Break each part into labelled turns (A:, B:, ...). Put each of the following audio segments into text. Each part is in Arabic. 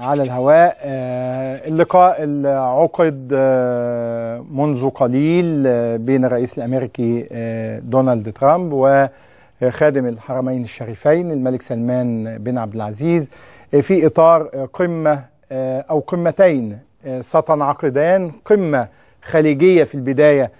A: على الهواء آه، اللقاء اللي عقد آه، منذ قليل آه، بين الرئيس الامريكي دونالد ترامب وخادم الحرمين الشريفين الملك سلمان بن عبد العزيز في اطار قمه او قمتين ستنعقدان قمه خليجيه في البدايه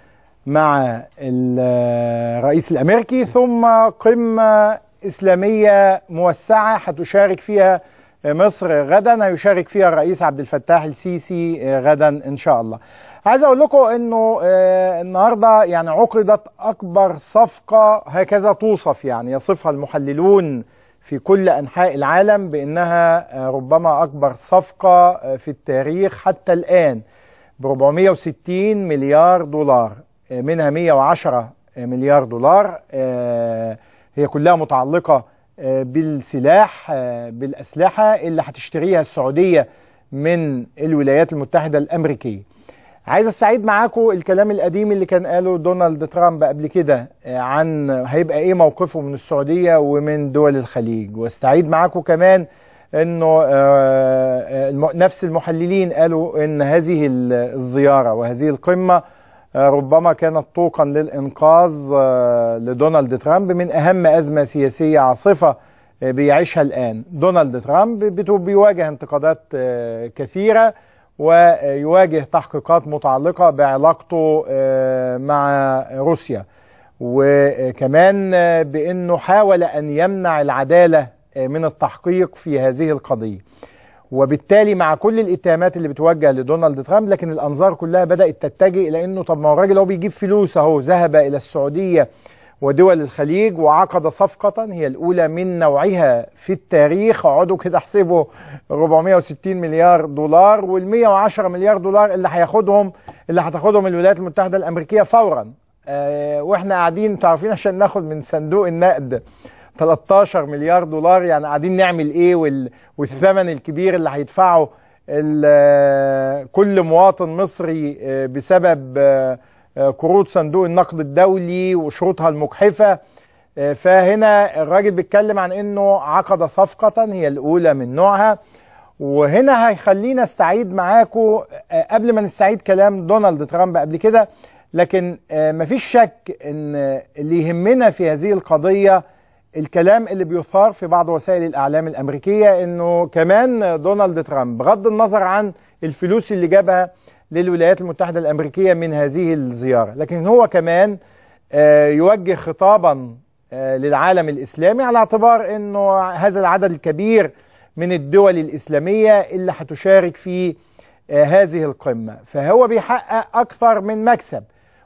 A: مع الرئيس الامريكي ثم قمه اسلاميه موسعه هتشارك فيها مصر غدا هيشارك فيها الرئيس عبد الفتاح السيسي آه، غدا ان شاء الله عايز اقول لكم انه آه، النهارده يعني عقدت اكبر صفقه هكذا توصف يعني يصفها المحللون في كل انحاء العالم بانها آه، ربما اكبر صفقه في التاريخ حتى الان ب 460 مليار دولار منها 110 مليار دولار هي كلها متعلقه بالسلاح آه، بالأسلحة اللي هتشتريها السعودية من الولايات المتحدة الأمريكية عايز استعيد معاكم الكلام القديم اللي كان قاله دونالد ترامب قبل كده آه، عن هيبقى ايه موقفه من السعوديه ومن دول الخليج واستعيد معاكم كمان انه آه، نفس المحللين قالوا ان هذه الزياره وهذه القمه آه، ربما كانت طوقا للإنقاذ آه، لدونالد ترامب من أهم أزمة سياسية عاصفة آه، بيعيشها الآن دونالد ترامب بيواجه انتقادات كثيرة ويواجه تحقيقات متعلقة بعلاقته مع روسيا وكمان بأنه حاول أن يمنع العدالة من التحقيق في هذه القضية وبالتالي مع كل الاتهامات اللي بتوجه لدونالد ترامب لكن الانظار كلها بدات تتجه الى انه طب ما هو الراجل هو بيجيب فلوس اهو ذهب الى السعوديه ودول الخليج وعقد صفقة هي الأولى من نوعها في التاريخ اقعدوا كده احسبوا 460 مليار دولار وال 110 مليار دولار اللي هياخدهم اللي هتاخدهم الولايات المتحدة الأمريكية فورا آه واحنا قاعدين تعرفين عشان ناخد من صندوق النقد 13 مليار دولار يعني قاعدين نعمل ايه وال... والثمن الكبير اللي هيدفعه كل مواطن مصري آه، بسبب آه، آه، قروض صندوق النقد الدولي وشروطها المجحفه فهنا الراجل بيتكلم عن انه عقد صفقه هي الاولى من نوعها وهنا هيخلينا استعيد معاكم قبل ما نستعيد كلام دونالد ترامب قبل كده لكن مفيش شك ان اللي يهمنا في هذه القضيه الكلام اللي بيثار في بعض وسائل الإعلام الأمريكية أنه كمان دونالد ترامب بغض النظر عن الفلوس اللي جابها للولايات المتحدة الأمريكية من هذه الزيارة لكن هو كمان آه، يوجه خطابا آه، للعالم الإسلامي على اعتبار أنه هذا العدد الكبير من الدول الإسلامية اللي هتشارك في آه، هذه القمة فهو بيحقق أكثر من مكسب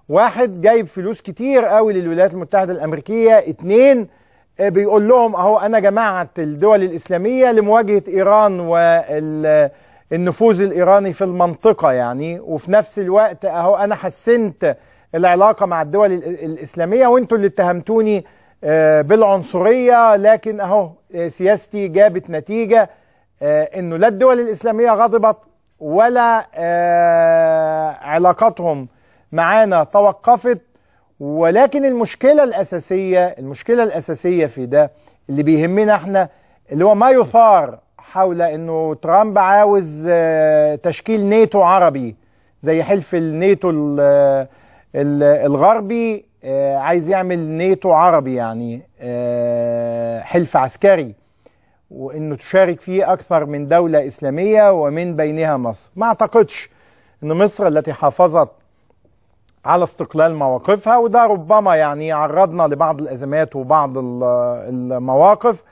A: واحد جايب فلوس كتير قوي للولايات المتحدة الأمريكية اتنين إيه، بيقول لهم اهو انا جمعت الدول الاسلاميه لمواجهه ايران والنفوذ الايراني في المنطقه يعني وفي نفس الوقت اهو انا حسنت العلاقه مع الدول الاسلاميه وانتوا اللي اتهمتوني آه، بالعنصريه لكن اهو آه، سياستي جابت نتيجه آه، انه لا الدول الاسلاميه غضبت ولا علاقاتهم معانا توقفت ولكن المشكلة الأساسية المشكلة الأساسية في ده اللي بيهمنا احنا اللي هو ما يثار حول انه ترامب عاوز آه، تشكيل نيتو عربي زي حلف النيتو آه، الغربي آه، عايز يعمل نيتو عربي يعني حلف عسكري وانه تشارك فيه اكثر من دوله اسلاميه ومن بينها مصر ما اعتقدش ان مصر التي حافظت على استقلال مواقفها وده ربما يعني عرضنا لبعض الازمات وبعض المواقف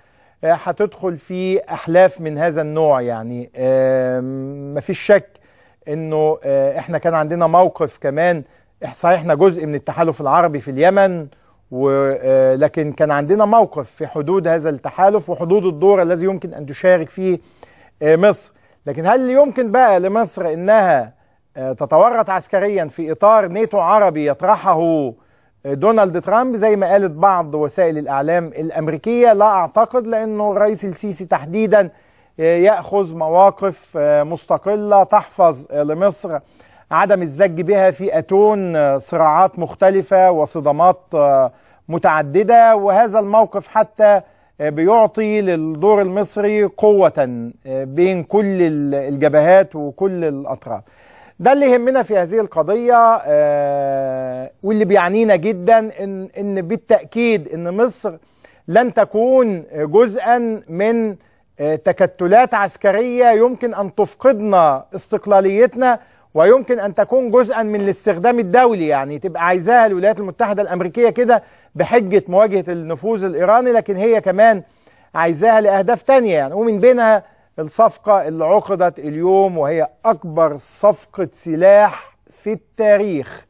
A: آه، هتدخل في احلاف من هذا النوع يعني مفيش شك انه آه، احنا كان عندنا موقف كمان صحيح احنا جزء من التحالف العربي في اليمن ولكن آه، كان عندنا موقف في حدود هذا التحالف وحدود الدور الذي يمكن ان تشارك فيه مصر لكن هل يمكن بقى لمصر انها آه، تتورط عسكريا في إطار نيتو عربي يطرحه آه، دونالد ترامب زي ما قالت بعض وسائل الإعلام الأمريكية لا أعتقد لأنه الرئيس السيسي تحديدا آه، يأخذ مواقف مستقلة تحفظ لمصر عدم الزج بها في أتون صراعات مختلفة وصدمات متعددة وهذا الموقف حتى بيعطي للدور المصري قوة بين كل الجبهات وكل الأطراف ده اللي يهمنا في هذه القضية آه، واللي بيعنينا جدا إن, إن بالتأكيد إن مصر لن تكون جزءا من آه، تكتلات عسكرية يمكن أن تفقدنا استقلاليتنا ويمكن أن تكون جزءا من الاستخدام الدولي يعني تبقى عايزاها الولايات المتحدة الأمريكية كده بحجة مواجهة النفوذ الإيراني لكن هي كمان عايزاها لأهداف تانية يعني ومن بينها الصفقة اللي عقدت اليوم وهي أكبر صفقة سلاح في التاريخ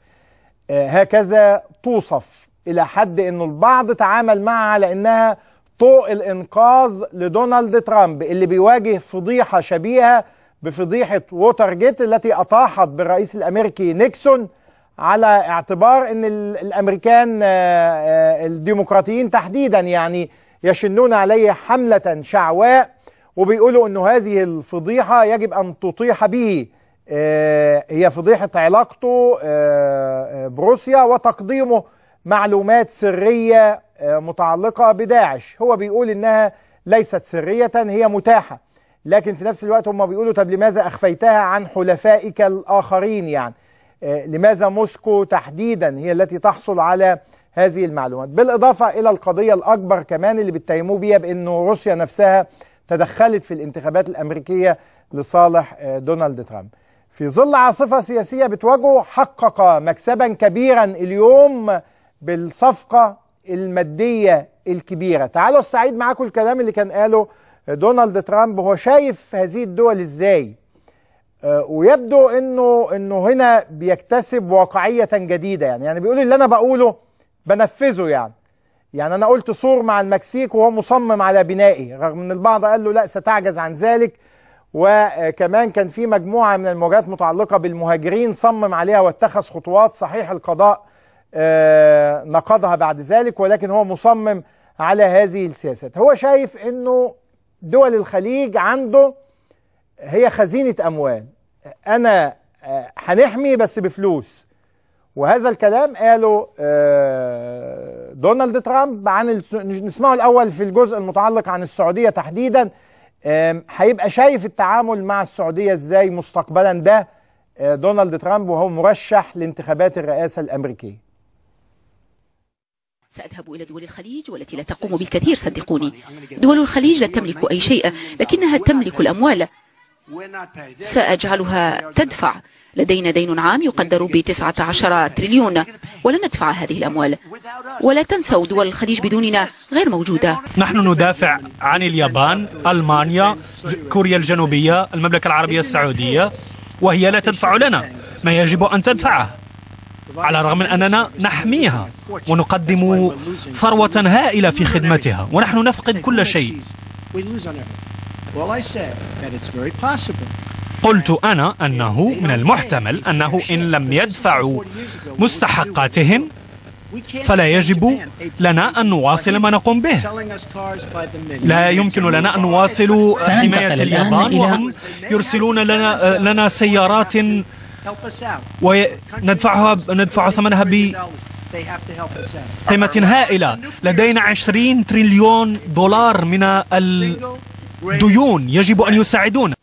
A: آه، هكذا توصف إلى حد أنه البعض تعامل معها على أنها طوق الإنقاذ لدونالد ترامب اللي بيواجه فضيحة شبيهة بفضيحة ووتر جيت التي أطاحت بالرئيس الأمريكي نيكسون على اعتبار أن الأمريكان آه، آه، الديمقراطيين تحديدا يعني يشنون عليه حملة شعواء وبيقولوا أنه هذه الفضيحة يجب أن تطيح به آه، هي فضيحة علاقته آه، آه، بروسيا وتقديمه معلومات سرية متعلقة بداعش هو بيقول إنها ليست سرية هي متاحة لكن في نفس الوقت هم بيقولوا طب لماذا أخفيتها عن حلفائك الآخرين يعني لماذا موسكو تحديدا هي التي تحصل على هذه المعلومات بالإضافة إلى القضية الأكبر كمان اللي بيتهموه بيها بأنه روسيا نفسها تدخلت في الانتخابات الأمريكية لصالح آه، دونالد ترامب في ظل عاصفة سياسية بتواجهه حقق مكسبا كبيرا اليوم بالصفقة المادية الكبيرة تعالوا استعيد معاكم الكلام اللي كان قاله آه، دونالد ترامب هو شايف هذه الدول ازاي آه، ويبدو انه انه هنا بيكتسب واقعيه جديده يعني يعني بيقول اللي انا بقوله بنفذه يعني يعني أنا قلت سور مع المكسيك وهو مصمم على بنائه رغم أن البعض قال له لا ستعجز عن ذلك وكمان كان في مجموعة من المواجهات متعلقة بالمهاجرين صمم عليها واتخذ خطوات صحيح القضاء آه، نقضها بعد ذلك ولكن هو مصمم على هذه السياسات هو شايف أنه دول الخليج عنده هي خزينة أموال أنا آه، هنحمي بس بفلوس وهذا الكلام قاله آه، دونالد ترامب عن نسمعه الاول في الجزء المتعلق عن السعوديه تحديدا هيبقى شايف التعامل مع السعوديه ازاي مستقبلا ده آه، دونالد ترامب وهو مرشح لانتخابات الرئاسه الامريكيه سأذهب إلى دول الخليج والتي لا تقوم بالكثير صدقوني دول الخليج لا تملك أي شيء لكنها تملك الأموال سأجعلها تدفع لدينا دين عام يقدر ب 19 تريليون ولن ندفع هذه الأموال ولا تنسوا دول الخليج بدوننا غير موجودة نحن ندافع عن اليابان ألمانيا كوريا الجنوبية المملكة العربية السعودية وهي لا تدفع لنا ما يجب أن تدفعه على الرغم من أننا نحميها ونقدم ثروة هائلة في خدمتها ونحن نفقد كل شيء قلت أنا أنه من المحتمل أنه إن لم يدفعوا مستحقاتهم فلا يجب لنا أن نواصل ما نقوم به لا يمكن لنا أن نواصل حماية اليابان وهم يرسلون لنا, لنا سيارات وندفعها ندفع ثمنها بقيمة هائلة لدينا 20 تريليون دولار من ال ديون يجب أن يساعدونا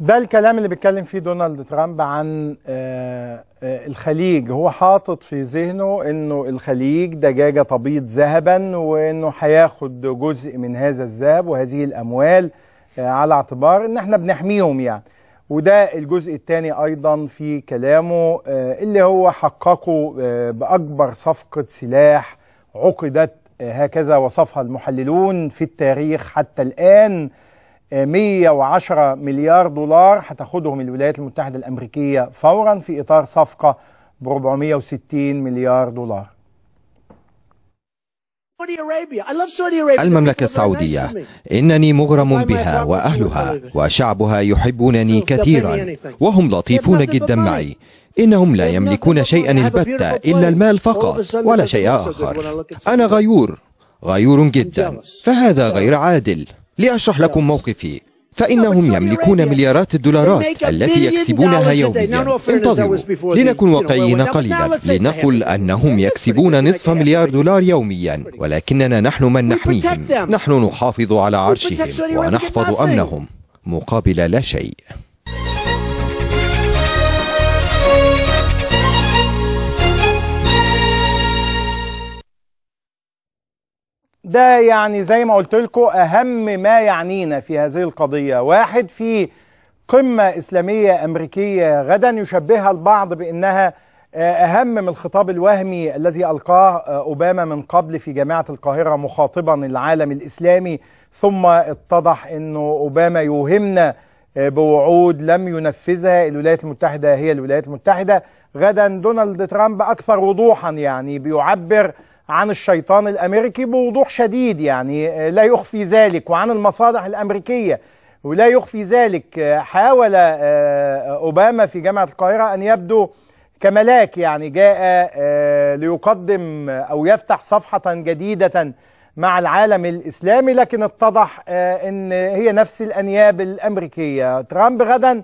A: ده الكلام اللي بيتكلم فيه دونالد ترامب عن آه، آه، الخليج هو حاطط في ذهنه انه الخليج دجاجه تبيض ذهبا وانه هياخد جزء من هذا الذهب وهذه الاموال آه، على اعتبار ان احنا بنحميهم يعني وده الجزء الثاني ايضا في كلامه آه، اللي هو حققه آه، باكبر صفقه سلاح عقدت آه، هكذا وصفها المحللون في التاريخ حتى الان 110 مليار دولار هتاخدهم الولايات المتحده الامريكيه فورا في اطار صفقه ب 460 مليار دولار المملكة السعودية إنني مغرم بها وأهلها وشعبها يحبونني كثيرا وهم لطيفون جدا معي إنهم لا يملكون شيئا البتة إلا المال فقط ولا شيء آخر أنا غيور غيور جدا فهذا غير عادل لأشرح لكم موقفي فإنهم يملكون مليارات الدولارات التي يكسبونها يوميا انتظروا لنكن واقعيين قليلا لنقل أنهم يكسبون نصف مليار دولار يوميا ولكننا نحن من نحميهم نحن نحافظ على عرشهم ونحفظ أمنهم مقابل لا شيء ده يعني زي ما قلت لكم أهم ما يعنينا في هذه القضية واحد في قمة إسلامية أمريكية غدا يشبهها البعض بأنها آه، أهم من الخطاب الوهمي الذي ألقاه آه، أوباما من قبل في جامعة القاهرة مخاطبا العالم الإسلامي ثم اتضح أنه أوباما يوهمنا آه، بوعود لم ينفذها الولايات المتحدة هي الولايات المتحدة غدا دونالد ترامب أكثر وضوحا يعني بيعبر عن الشيطان الامريكي بوضوح شديد يعني آه، لا يخفي ذلك وعن المصالح الامريكيه ولا يخفي ذلك آه، حاول آه، اوباما في جامعه القاهره ان يبدو كملاك يعني جاء ليقدم او يفتح صفحه جديده مع العالم الاسلامي لكن اتضح ان هي نفس الانياب الامريكيه ترامب غدا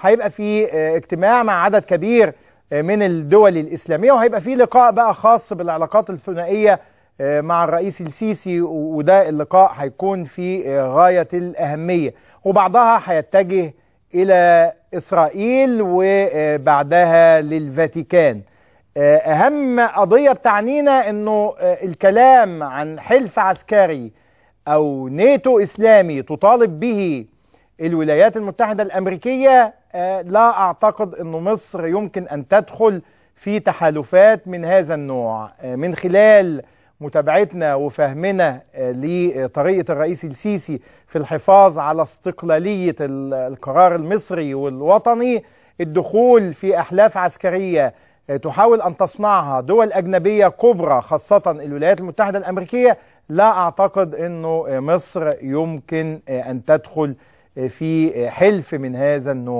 A: هيبقى في اجتماع مع عدد كبير من الدول الإسلامية وهيبقى في لقاء بقى خاص بالعلاقات الثنائية آه، مع الرئيس السيسي وده اللقاء هيكون في آه، غاية الأهمية وبعضها هيتجه إلى إسرائيل وبعدها للفاتيكان آه، أهم قضية بتعنينا أنه الكلام عن حلف عسكري أو نيتو إسلامي تطالب به الولايات المتحدة الأمريكية آه، لا أعتقد أن مصر يمكن أن تدخل في تحالفات من هذا النوع آه، من خلال متابعتنا وفهمنا آه، لطريقة الرئيس السيسي في الحفاظ على استقلالية القرار المصري والوطني الدخول في أحلاف عسكرية تحاول أن تصنعها دول أجنبية كبرى خاصة الولايات المتحدة الأمريكية لا أعتقد أنه مصر يمكن أن تدخل في حلف من هذا النوع